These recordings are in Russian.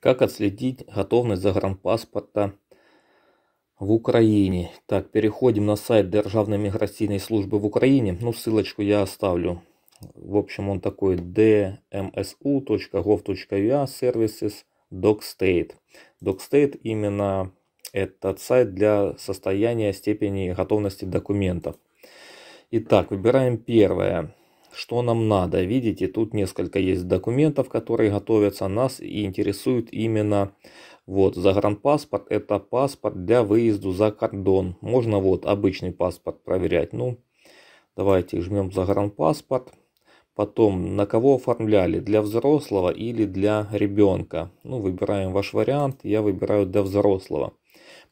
Как отследить готовность загранпаспорта в Украине? Так, переходим на сайт Державной миграционной службы в Украине. Ну, ссылочку я оставлю. В общем, он такой dmsu.gov.ua services DocState. DocState именно этот сайт для состояния степени готовности документов. Итак, выбираем первое что нам надо. Видите, тут несколько есть документов, которые готовятся. Нас и интересуют именно вот загранпаспорт. Это паспорт для выезда за кордон. Можно вот обычный паспорт проверять. Ну, давайте жмем загранпаспорт. Потом, на кого оформляли, для взрослого или для ребенка. Ну, выбираем ваш вариант, я выбираю для взрослого.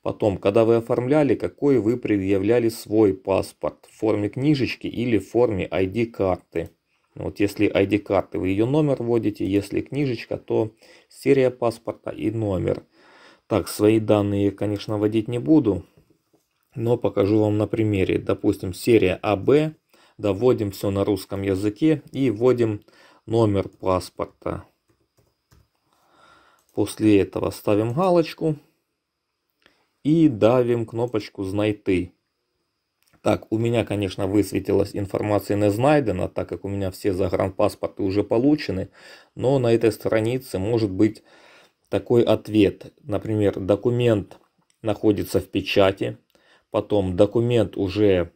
Потом, когда вы оформляли, какой вы предъявляли свой паспорт в форме книжечки или в форме ID-карты. Вот если ID-карты, вы ее номер вводите, если книжечка, то серия паспорта и номер. Так, свои данные, конечно, вводить не буду, но покажу вам на примере. Допустим, серия АБ, доводим все на русском языке и вводим номер паспорта. После этого ставим галочку и давим кнопочку «Знайти». Так, у меня, конечно, высветилась информация не знайдена, так как у меня все загранпаспорты уже получены, но на этой странице может быть такой ответ. Например, документ находится в печати, потом документ уже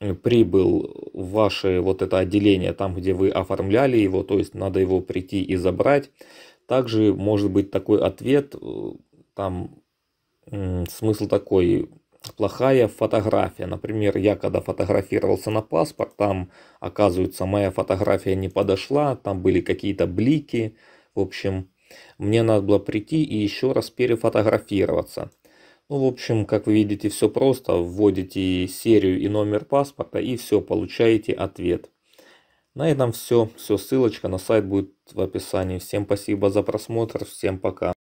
э, прибыл в ваше вот это отделение, там, где вы оформляли его, то есть надо его прийти и забрать. Также может быть такой ответ, э, там смысл такой, плохая фотография. Например, я когда фотографировался на паспорт, там, оказывается, моя фотография не подошла, там были какие-то блики. В общем, мне надо было прийти и еще раз перефотографироваться. Ну, в общем, как вы видите, все просто. Вводите серию и номер паспорта и все, получаете ответ. На этом все. Все, ссылочка на сайт будет в описании. Всем спасибо за просмотр. Всем пока.